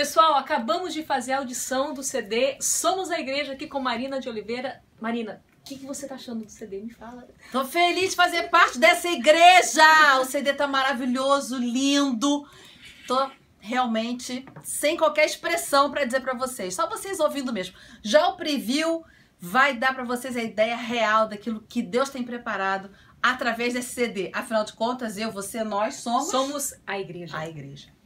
Pessoal, acabamos de fazer a audição do CD Somos a Igreja aqui com Marina de Oliveira. Marina, o que, que, você tá achando do CD? Me fala. Tô feliz de fazer parte dessa igreja! O CD tá maravilhoso, lindo. Tô realmente sem qualquer expressão para dizer para vocês. Só vocês ouvindo mesmo. Já o preview vai dar para vocês a ideia real daquilo que Deus tem preparado através desse CD. Afinal de contas, eu, você, nós somos somos a igreja. A igreja.